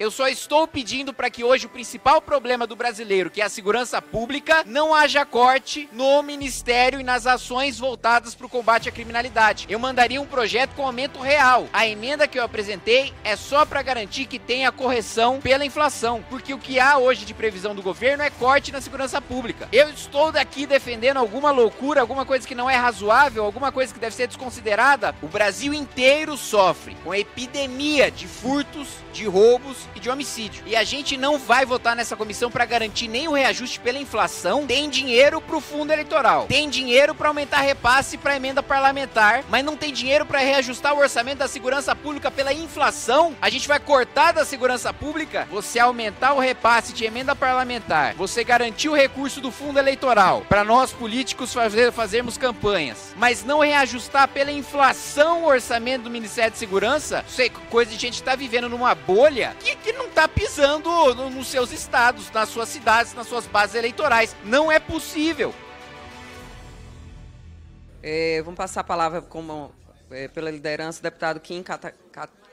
Eu só estou pedindo para que hoje o principal problema do brasileiro, que é a segurança pública, não haja corte no ministério e nas ações voltadas para o combate à criminalidade. Eu mandaria um projeto com aumento real. A emenda que eu apresentei é só para garantir que tenha correção pela inflação, porque o que há hoje de previsão do governo é corte na segurança pública. Eu estou daqui defendendo alguma loucura, alguma coisa que não é razoável, alguma coisa que deve ser desconsiderada. O Brasil inteiro sofre com a epidemia de furtos, de roubos e de homicídio. E a gente não vai votar nessa comissão para garantir nem o reajuste pela inflação. Tem dinheiro para o fundo eleitoral, tem dinheiro para aumentar repasse para emenda parlamentar, mas não tem dinheiro para reajustar o orçamento da segurança pública pela inflação. A gente vai cortar da segurança pública. Você aumentar o repasse de emenda parlamentar, você garantir o recurso do fundo eleitoral para nós políticos fazer, fazermos campanhas, mas não reajustar pela inflação o orçamento do Ministério de Segurança. Sei coisa de gente está vivendo numa bolha. Que que não está pisando nos seus estados, nas suas cidades, nas suas bases eleitorais. Não é possível. É, vamos passar a palavra como, é, pela liderança deputado Kim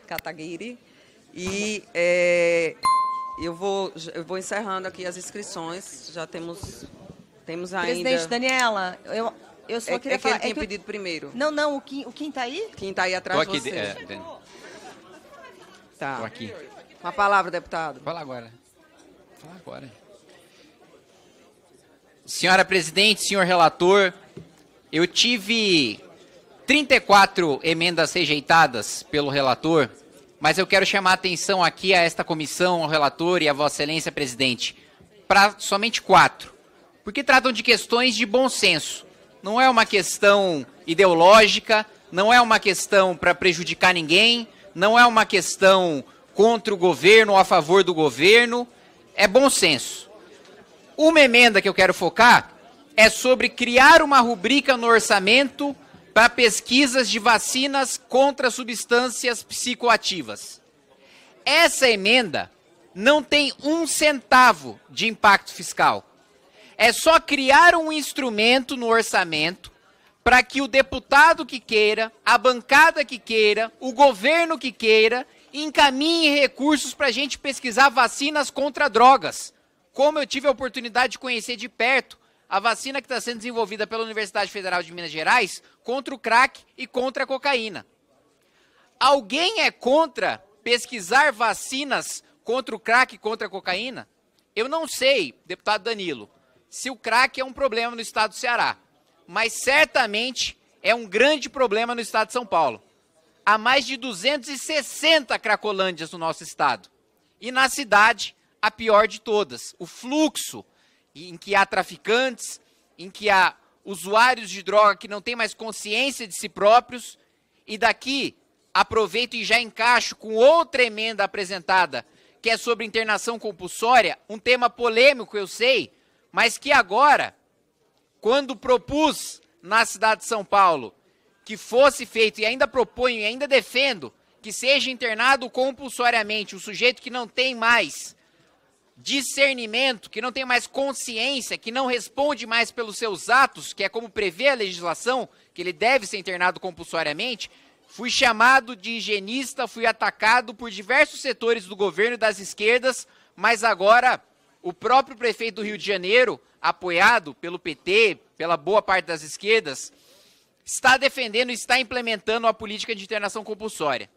Kataguiri. E é, eu, vou, eu vou encerrando aqui as inscrições. Já temos, temos ainda... Presidente Daniela, eu, eu só é, queria é que falar... ele é tinha é que pedido eu... primeiro. Não, não, o Kim, o tá aí? Quem está aí atrás aqui, de você. É, Tá. Tô aqui uma palavra, deputado. Fala agora. Fala agora. Senhora presidente, senhor relator, eu tive 34 emendas rejeitadas pelo relator, mas eu quero chamar a atenção aqui a esta comissão, ao relator e a Vossa Excelência, presidente, para somente quatro, porque tratam de questões de bom senso. Não é uma questão ideológica, não é uma questão para prejudicar ninguém, não é uma questão contra o governo ou a favor do governo. É bom senso. Uma emenda que eu quero focar é sobre criar uma rubrica no orçamento para pesquisas de vacinas contra substâncias psicoativas. Essa emenda não tem um centavo de impacto fiscal. É só criar um instrumento no orçamento para que o deputado que queira, a bancada que queira, o governo que queira, encaminhe recursos para a gente pesquisar vacinas contra drogas. Como eu tive a oportunidade de conhecer de perto a vacina que está sendo desenvolvida pela Universidade Federal de Minas Gerais contra o crack e contra a cocaína. Alguém é contra pesquisar vacinas contra o crack e contra a cocaína? Eu não sei, deputado Danilo, se o crack é um problema no estado do Ceará, mas certamente é um grande problema no estado de São Paulo há mais de 260 cracolândias no nosso estado. E na cidade, a pior de todas. O fluxo em que há traficantes, em que há usuários de droga que não têm mais consciência de si próprios. E daqui, aproveito e já encaixo com outra emenda apresentada, que é sobre internação compulsória, um tema polêmico, eu sei, mas que agora, quando propus na cidade de São Paulo que fosse feito, e ainda proponho e ainda defendo, que seja internado compulsoriamente o sujeito que não tem mais discernimento, que não tem mais consciência, que não responde mais pelos seus atos, que é como prevê a legislação, que ele deve ser internado compulsoriamente, fui chamado de higienista, fui atacado por diversos setores do governo das esquerdas, mas agora o próprio prefeito do Rio de Janeiro, apoiado pelo PT, pela boa parte das esquerdas, está defendendo, está implementando a política de internação compulsória.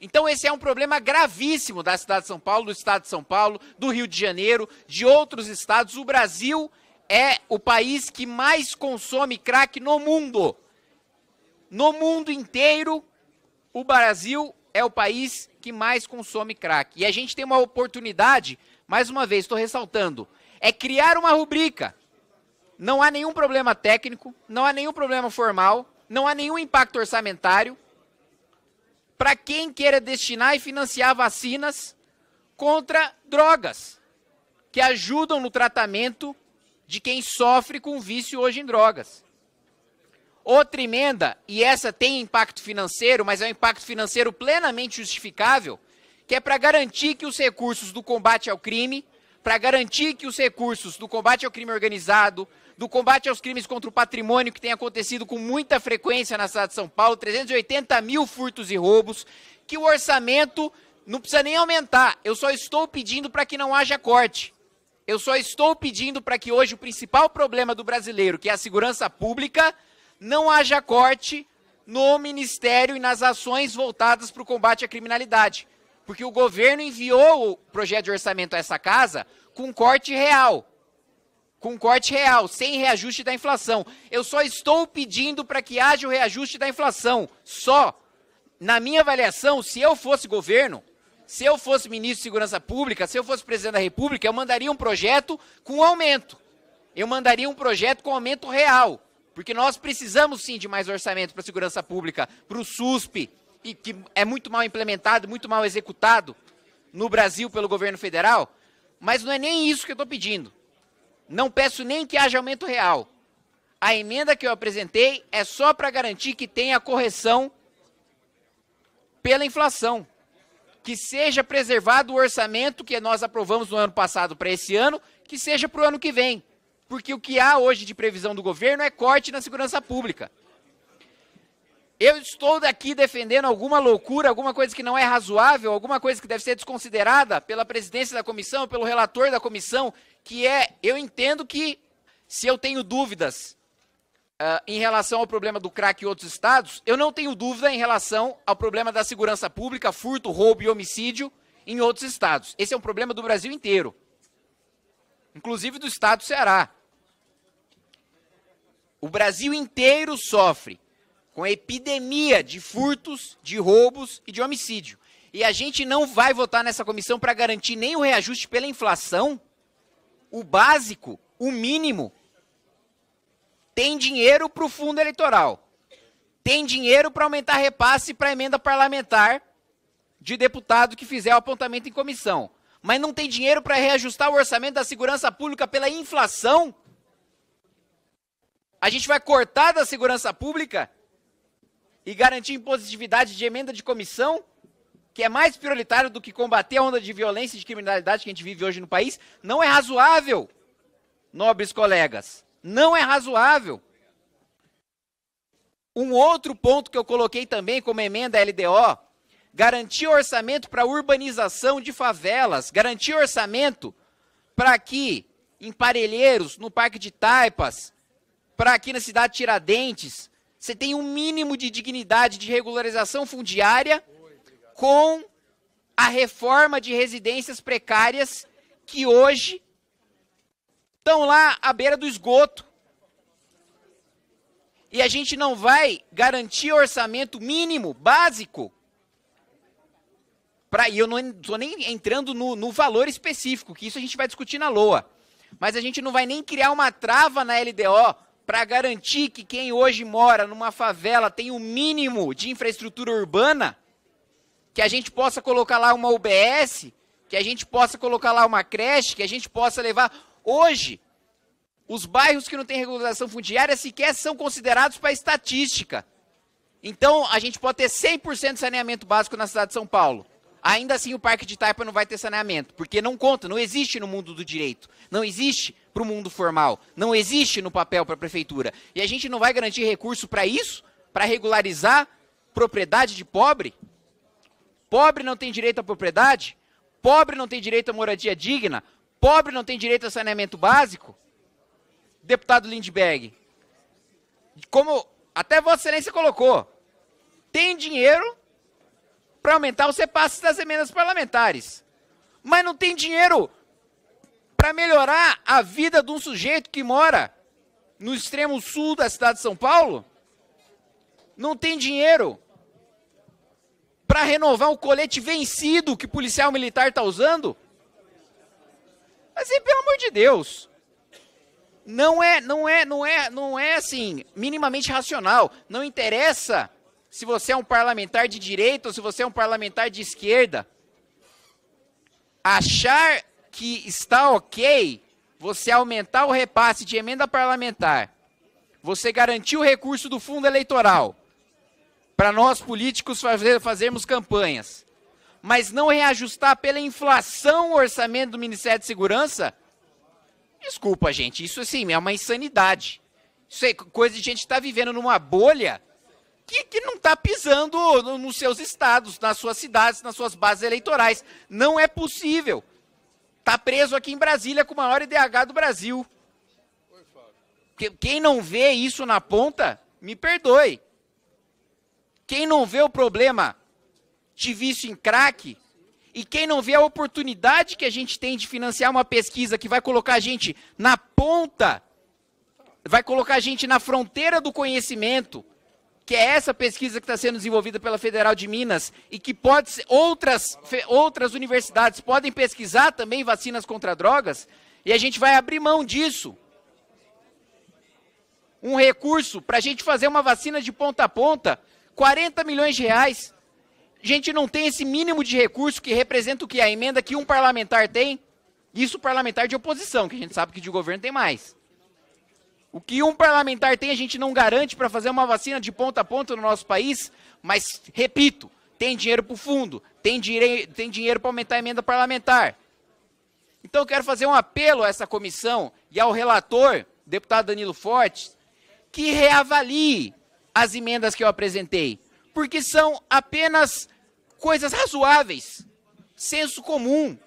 Então esse é um problema gravíssimo da cidade de São Paulo, do estado de São Paulo, do Rio de Janeiro, de outros estados. O Brasil é o país que mais consome crack no mundo. No mundo inteiro, o Brasil é o país que mais consome crack. E a gente tem uma oportunidade, mais uma vez, estou ressaltando, é criar uma rubrica não há nenhum problema técnico, não há nenhum problema formal, não há nenhum impacto orçamentário. Para quem queira destinar e financiar vacinas contra drogas, que ajudam no tratamento de quem sofre com vício hoje em drogas. Outra emenda, e essa tem impacto financeiro, mas é um impacto financeiro plenamente justificável, que é para garantir que os recursos do combate ao crime para garantir que os recursos do combate ao crime organizado, do combate aos crimes contra o patrimônio, que tem acontecido com muita frequência na cidade de São Paulo 380 mil furtos e roubos que o orçamento não precisa nem aumentar. Eu só estou pedindo para que não haja corte. Eu só estou pedindo para que hoje o principal problema do brasileiro, que é a segurança pública, não haja corte no Ministério e nas ações voltadas para o combate à criminalidade. Porque o governo enviou o projeto de orçamento a essa casa com corte real. Com corte real, sem reajuste da inflação. Eu só estou pedindo para que haja o reajuste da inflação. Só. Na minha avaliação, se eu fosse governo, se eu fosse ministro de Segurança Pública, se eu fosse presidente da República, eu mandaria um projeto com aumento. Eu mandaria um projeto com aumento real. Porque nós precisamos sim de mais orçamento para a segurança pública, para o SUSP, e que é muito mal implementado, muito mal executado no Brasil pelo governo federal, mas não é nem isso que eu estou pedindo. Não peço nem que haja aumento real. A emenda que eu apresentei é só para garantir que tenha correção pela inflação, que seja preservado o orçamento que nós aprovamos no ano passado para esse ano, que seja para o ano que vem. Porque o que há hoje de previsão do governo é corte na segurança pública eu estou daqui defendendo alguma loucura, alguma coisa que não é razoável, alguma coisa que deve ser desconsiderada pela presidência da comissão, pelo relator da comissão, que é, eu entendo que se eu tenho dúvidas uh, em relação ao problema do crack em outros estados, eu não tenho dúvida em relação ao problema da segurança pública, furto, roubo e homicídio em outros estados. Esse é um problema do Brasil inteiro, inclusive do estado do Ceará. O Brasil inteiro sofre com a epidemia de furtos, de roubos e de homicídio. E a gente não vai votar nessa comissão para garantir nem o reajuste pela inflação, o básico, o mínimo. Tem dinheiro para o fundo eleitoral. Tem dinheiro para aumentar repasse para emenda parlamentar de deputado que fizer o apontamento em comissão. Mas não tem dinheiro para reajustar o orçamento da segurança pública pela inflação? A gente vai cortar da segurança pública e garantir impositividade de emenda de comissão, que é mais prioritário do que combater a onda de violência e de criminalidade que a gente vive hoje no país, não é razoável, nobres colegas. Não é razoável. Um outro ponto que eu coloquei também como emenda LDO, garantir orçamento para urbanização de favelas, garantir orçamento para aqui em Parelheiros, no Parque de Taipas, para aqui na cidade de Tiradentes, você tem um mínimo de dignidade de regularização fundiária com a reforma de residências precárias que hoje estão lá à beira do esgoto. E a gente não vai garantir orçamento mínimo, básico. Pra, e eu não estou nem entrando no, no valor específico, que isso a gente vai discutir na LOA. Mas a gente não vai nem criar uma trava na LDO para garantir que quem hoje mora numa favela tem o um mínimo de infraestrutura urbana, que a gente possa colocar lá uma UBS, que a gente possa colocar lá uma creche, que a gente possa levar. Hoje, os bairros que não têm regularização fundiária sequer são considerados para estatística. Então, a gente pode ter 100% de saneamento básico na cidade de São Paulo. Ainda assim, o Parque de Taipa não vai ter saneamento, porque não conta, não existe no mundo do direito, não existe para o mundo formal, não existe no papel para a prefeitura. E a gente não vai garantir recurso para isso, para regularizar propriedade de pobre? Pobre não tem direito à propriedade? Pobre não tem direito à moradia digna? Pobre não tem direito a saneamento básico? Deputado Lindbergh, como até Vossa Excelência colocou, tem dinheiro para aumentar, você passa das emendas parlamentares. Mas não tem dinheiro para melhorar a vida de um sujeito que mora no extremo sul da cidade de São Paulo. Não tem dinheiro para renovar o colete vencido que o policial militar está usando. Mas pelo amor de Deus. Não é, não é, não é, não é assim, minimamente racional. Não interessa se você é um parlamentar de direita ou se você é um parlamentar de esquerda. Achar que está ok você aumentar o repasse de emenda parlamentar, você garantir o recurso do fundo eleitoral para nós políticos fazer, fazermos campanhas, mas não reajustar pela inflação o orçamento do Ministério de Segurança, desculpa, gente, isso assim é uma insanidade. Isso é coisa de gente está vivendo numa bolha que, que não está pisando nos seus estados, nas suas cidades, nas suas bases eleitorais. Não é possível. Está preso aqui em Brasília com o maior IDH do Brasil. Quem não vê isso na ponta, me perdoe. Quem não vê o problema de vício em crack, e quem não vê a oportunidade que a gente tem de financiar uma pesquisa que vai colocar a gente na ponta, vai colocar a gente na fronteira do conhecimento, que é essa pesquisa que está sendo desenvolvida pela Federal de Minas e que pode ser, outras, fe, outras universidades podem pesquisar também vacinas contra drogas, e a gente vai abrir mão disso. Um recurso para a gente fazer uma vacina de ponta a ponta, 40 milhões de reais. A gente não tem esse mínimo de recurso que representa o que? A emenda que um parlamentar tem. Isso parlamentar de oposição, que a gente sabe que de governo tem mais. O que um parlamentar tem, a gente não garante para fazer uma vacina de ponta a ponta no nosso país, mas, repito, tem dinheiro para o fundo, tem, tem dinheiro para aumentar a emenda parlamentar. Então, eu quero fazer um apelo a essa comissão e ao relator, deputado Danilo Fortes, que reavalie as emendas que eu apresentei, porque são apenas coisas razoáveis, senso comum,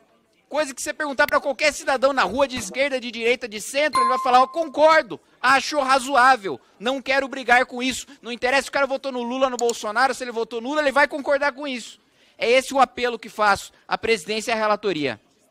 Coisa que você perguntar para qualquer cidadão na rua, de esquerda, de direita, de centro, ele vai falar: Eu concordo, acho razoável, não quero brigar com isso. Não interessa se o cara votou no Lula, no Bolsonaro, se ele votou no Lula, ele vai concordar com isso. É esse o apelo que faço à presidência e à relatoria.